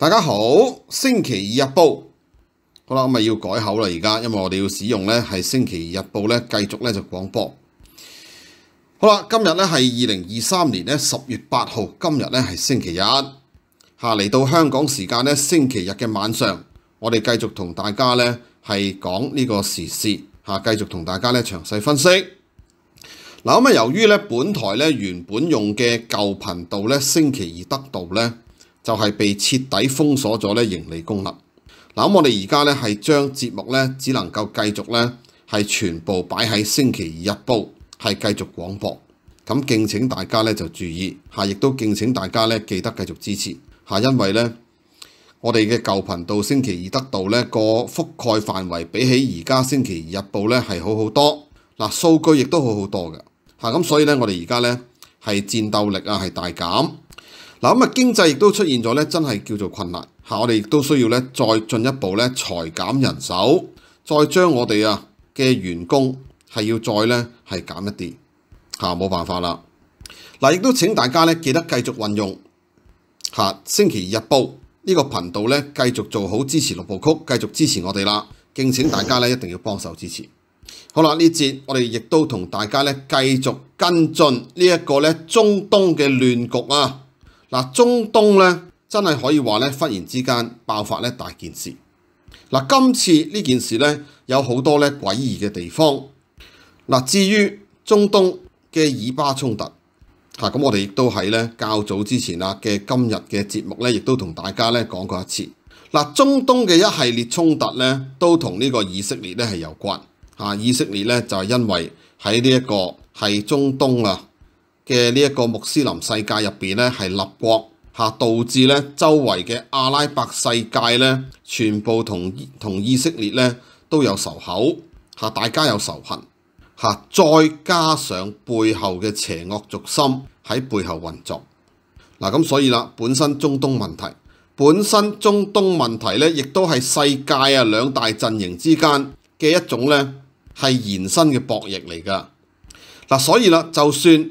大家好，星期二日報好啦，咁咪要改口啦。而家因為我哋要使用咧係星期日報咧，繼續咧就廣播。好啦，今日咧係二零二三年咧十月八號，今日咧係星期日嚇，嚟到香港時間咧星期日嘅晚上，我哋繼續同大家咧係講呢個時事吓，繼續同大家咧詳細分析嗱。咁啊，由於咧本台咧原本用嘅舊頻道咧星期二得到咧。就係被徹底封鎖咗咧盈利功能。嗱我哋而家咧係將節目咧只能夠繼續咧係全部擺喺星期二日報，係繼續廣播。咁敬請大家咧就注意，下亦都敬請大家咧記得繼續支持。下因位咧，我哋嘅舊頻道星期二得到咧個覆蓋範圍比起而家星期二日報咧係好好多。嗱，收據亦都好好多嘅。嚇咁所以咧我哋而家咧係戰鬥力啊係大減。嗱咁啊，經濟亦都出現咗咧，真係叫做困難嚇。我哋亦都需要咧再進一步咧裁減人手，再將我哋啊嘅員工係要再咧係減一啲嚇，冇辦法啦。嗱，亦都請大家咧記得繼續運用嚇星期日報呢個頻道咧，繼續做好支持六部曲，繼續支持我哋啦。敬請大家咧一定要幫手支持。好啦，呢節我哋亦都同大家咧繼續跟進呢一個咧中東嘅亂局啊！嗱，中東咧真係可以話咧，忽然之間爆發咧大件事。嗱，今次呢件事咧有好多咧詭異嘅地方。嗱，至於中東嘅以巴衝突，嚇咁我哋亦都喺咧較早之前啊嘅今日嘅節目咧，亦都同大家咧講過一次。嗱，中東嘅一系列衝突咧都同呢個以色列咧係有關。嚇，以色列咧就係因為喺呢一個係中東啊。嘅呢一個穆斯林世界入面咧係立國嚇，導致咧周圍嘅阿拉伯世界咧全部同同以色列咧都有仇口嚇，大家有仇恨嚇，再加上背後嘅邪惡族心喺背後運作嗱，咁所以啦，本身中東問題本身中東問題咧，亦都係世界啊兩大陣營之間嘅一種咧係延伸嘅博弈嚟㗎嗱，所以啦，就算。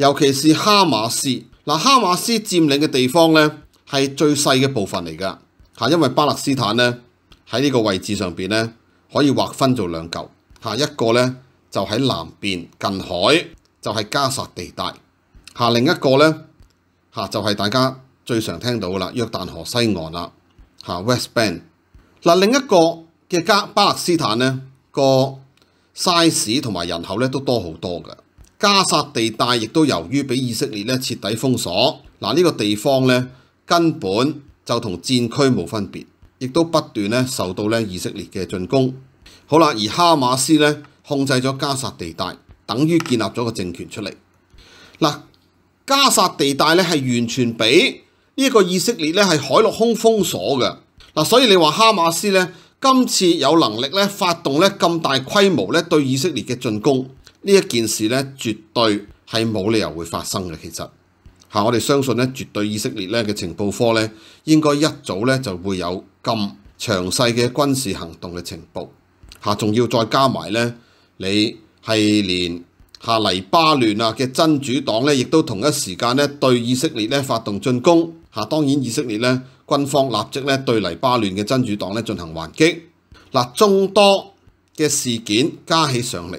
尤其是哈馬斯，嗱哈馬斯佔領嘅地方咧係最細嘅部分嚟㗎，嚇，因為巴勒斯坦咧喺呢個位置上邊咧可以劃分做兩嚿，嚇一個咧就喺南邊近海，就係加薩地帶，嚇另一個咧嚇就係大家最常聽到㗎啦，約旦河西岸啦，嚇 West Bank。嗱另一個嘅加巴勒斯坦咧個 size 同埋人口咧都多好多㗎。加薩地帶亦都由於俾以色列咧徹底封鎖，嗱呢個地方咧根本就同戰區冇分別，亦都不斷咧受到咧以色列嘅進攻。好啦，而哈馬斯咧控制咗加薩地帶，等於建立咗個政權出嚟。嗱，加薩地帶咧係完全俾呢個以色列咧係海陸空封鎖嘅，嗱，所以你話哈馬斯咧今次有能力咧發動咧咁大規模咧對以色列嘅進攻。呢一件事咧，絕對係冇理由會發生嘅。其實嚇，我哋相信咧，絕對以色列咧嘅情報科咧應該一早咧就會有咁詳細嘅軍事行動嘅情報嚇，仲要再加埋咧，你係連下黎巴嫩啊嘅真主黨咧，亦都同一時間咧對以色列咧發動進攻嚇。當然以色列咧軍方立即咧對黎巴嫩嘅真主黨咧進行還擊嗱，眾多嘅事件加起上嚟。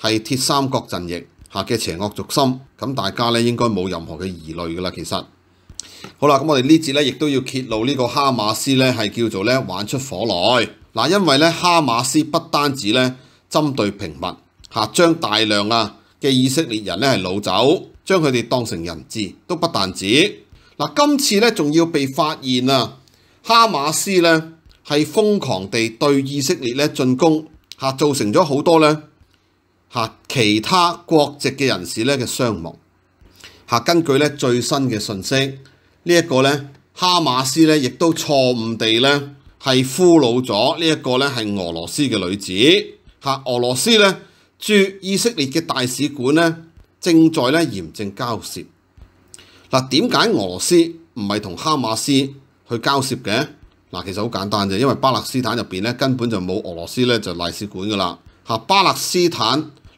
係鐵三角陣營下嘅邪惡族心，咁大家咧應該冇任何嘅疑慮噶啦。其實好啦，咁我哋呢節咧亦都要揭露呢個哈馬斯咧係叫做咧玩出火來嗱，因為咧哈馬斯不單止咧針對平民嚇，將大量啊嘅以色列人咧係掳走，將佢哋當成人質，都不但止嗱。今次咧仲要被發現啊，哈馬斯咧係瘋狂地對以色列咧進攻吓，造成咗好多咧。嚇！其他國籍嘅人士咧嘅傷亡嚇，根據咧最新嘅信息，呢一個咧哈馬斯咧亦都錯誤地咧係俘虜咗呢一個咧係俄羅斯嘅女子嚇。俄羅斯咧駐以色列嘅大使館咧正在咧嚴正交涉嗱。點解俄羅斯唔係同哈馬斯去交涉嘅嗱？其實好簡單啫，因為巴勒斯坦入邊咧根本就冇俄羅斯咧就大使館㗎啦嚇。巴勒斯坦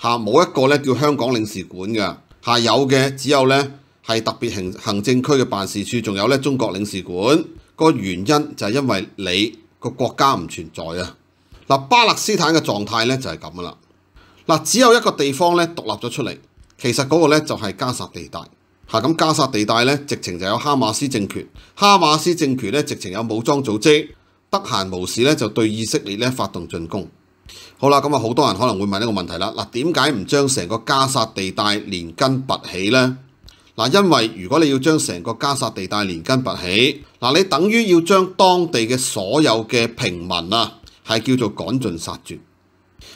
下冇一個咧叫香港領事館嘅，下有嘅只有咧係特別行行政區嘅辦事處，仲有咧中國領事館。個原因就係因為你個國家唔存在啊！嗱，巴勒斯坦嘅狀態咧就係咁噶啦。嗱，只有一個地方咧獨立咗出嚟，其實嗰個咧就係加沙地帶。嚇咁加沙地帶咧直情就有哈馬斯政權，哈馬斯政權咧直情有武裝組織，得閒無事咧就對以色列咧發動進攻。好啦，咁啊，好多人可能會問呢個問題啦。嗱，點解唔將成個加薩地帶連根拔起呢？嗱，因為如果你要將成個加薩地帶連根拔起，嗱，你等於要將當地嘅所有嘅平民啊，係叫做趕盡殺絕。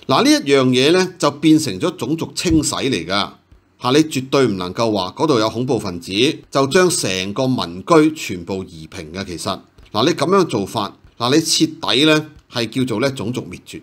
嗱，呢一樣嘢呢，就變成咗種族清洗嚟噶嚇。你絕對唔能夠話嗰度有恐怖分子，就將成個民居全部移平嘅。其實嗱，你咁樣做法嗱，你徹底呢係叫做咧種族滅絕。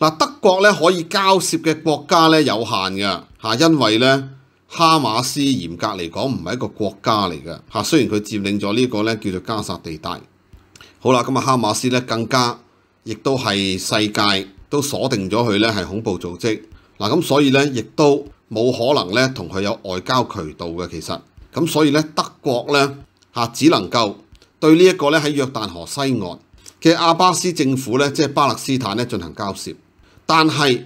嗱，德國咧可以交涉嘅國家咧有限嘅嚇，因為咧哈馬斯嚴格嚟講唔係一個國家嚟嘅嚇。雖然佢佔領咗呢個咧叫做加薩地帶，好啦，咁啊哈馬斯咧更加亦都係世界都鎖定咗佢咧係恐怖組織嗱，咁所以咧亦都冇可能咧同佢有外交渠道嘅。其實咁所以咧德國咧嚇只能夠對呢一個咧喺約旦河西岸嘅阿巴斯政府咧即係巴勒斯坦咧進行交涉。但係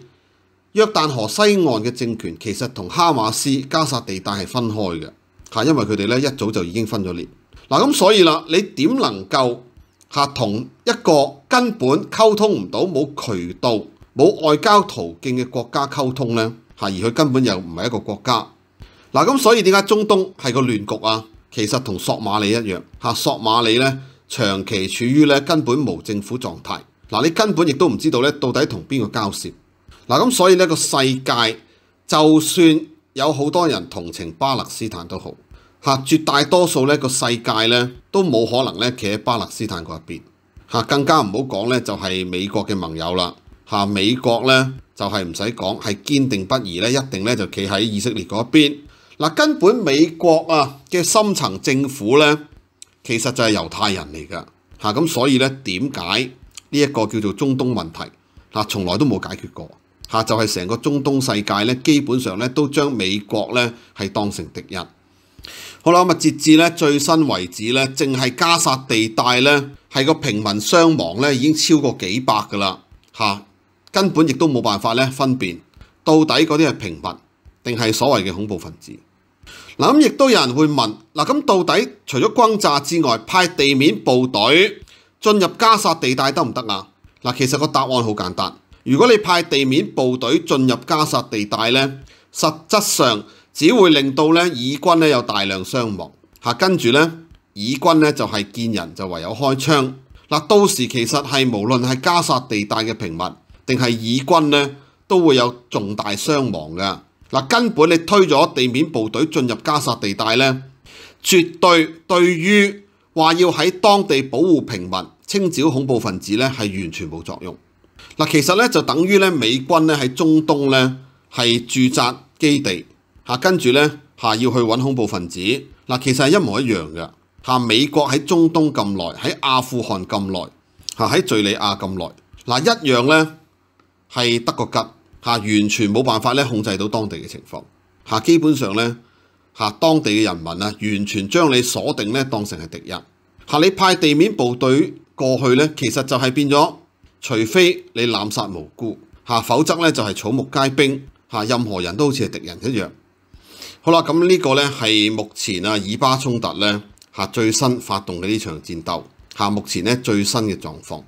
約旦河西岸嘅政權其實同哈馬斯加薩地帶係分開嘅，嚇，因為佢哋咧一早就已經分咗裂。嗱，咁所以啦，你點能夠嚇同一個根本溝通唔到、冇渠道、冇外交途徑嘅國家溝通呢？嚇，而佢根本又唔係一個國家。嗱，咁所以點解中東係個亂局啊？其實同索馬里一樣，嚇，索馬里咧長期處於咧根本無政府狀態。嗱，你根本亦都唔知道咧，到底同邊個交涉嗱？咁所以呢個世界就算有好多人同情巴勒斯坦都好嚇，絕大多數呢個世界咧都冇可能咧企喺巴勒斯坦嗰一邊嚇，更加唔好講咧就係美國嘅盟友啦嚇。美國咧就係唔使講，係堅定不移咧，一定咧就企喺以色列嗰一邊嗱。根本美國啊嘅深層政府咧，其實就係猶太人嚟㗎嚇。咁所以咧，點解？呢一個叫做中東問題嚇，從來都冇解決過嚇，就係成個中東世界咧，基本上咧都將美國咧係當成敵人。好啦，咁啊截至咧最新為止咧，淨係加薩地帶咧係個平民傷亡咧已經超過幾百噶啦嚇，根本亦都冇辦法咧分辨到底嗰啲係平民定係所謂嘅恐怖分子。嗱咁亦都有人會問嗱，咁到底除咗轟炸之外，派地面部隊？進入加殺地帶得唔得啊？嗱，其實個答案好簡單。如果你派地面部隊進入加殺地帶咧，實質上只會令到咧以軍咧有大量傷亡嚇。跟住咧，以軍咧就係見人就唯有開槍。嗱，到時其實係無論係加殺地帶嘅平民定係以軍咧，都會有重大傷亡嘅。嗱，根本你推咗地面部隊進入加殺地帶咧，絕對對於話要喺當地保護平民、清剿恐怖分子咧，係完全冇作用。嗱，其實咧就等於咧，美軍咧喺中東咧係駐扎基地，嚇跟住咧嚇要去揾恐怖分子，嗱其實係一模一樣嘅。嚇美國喺中東咁耐，喺阿富汗咁耐，嚇喺敍利亞咁耐，嗱一樣咧係得個吉嚇，完全冇辦法咧控制到當地嘅情況嚇，基本上咧。嚇！當地嘅人民啊，完全將你鎖定咧，當成係敵人。嚇！你派地面部隊過去咧，其實就係變咗，除非你濫殺無辜嚇，否則咧就係草木皆兵嚇，任何人都好似係敵人一樣。好啦，咁呢個咧係目前啊，以巴衝突咧嚇最新發動嘅呢場戰鬥嚇，目前咧最新嘅狀況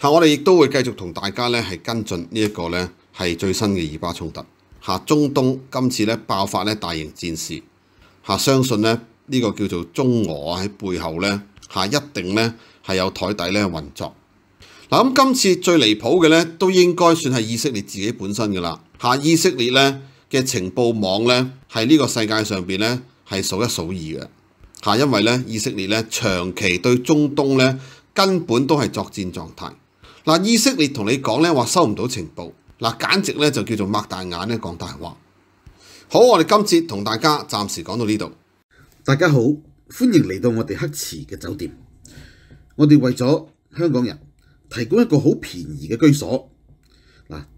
嚇，我哋亦都會繼續同大家咧係跟進呢一個咧係最新嘅以巴衝突嚇，中東今次咧爆發咧大型戰事。嚇！相信咧呢個叫做中俄喺背後咧嚇一定咧係有台底咧運作。嗱咁今次最離譜嘅咧都應該算係以色列自己本身㗎啦。嚇！以色列咧嘅情報網咧係呢個世界上邊咧係數一數二嘅。嚇！因為咧以色列咧長期對中東咧根本都係作戰狀態。嗱，以色列同你講咧話收唔到情報，嗱簡直咧就叫做擘大眼咧講大話。好，我哋今次同大家暂时讲到呢度。大家好，欢迎嚟到我哋黑池嘅酒店。我哋为咗香港人提供一个好便宜嘅居所。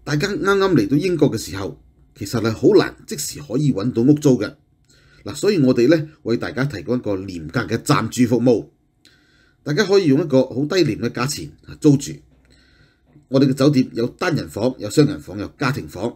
大家啱啱嚟到英国嘅时候，其实系好难即时可以揾到屋租嘅。嗱，所以我哋咧为大家提供一个廉价嘅暂住服务。大家可以用一个好低廉嘅价钱租住。我哋嘅酒店有单人房、有双人房、有家庭房。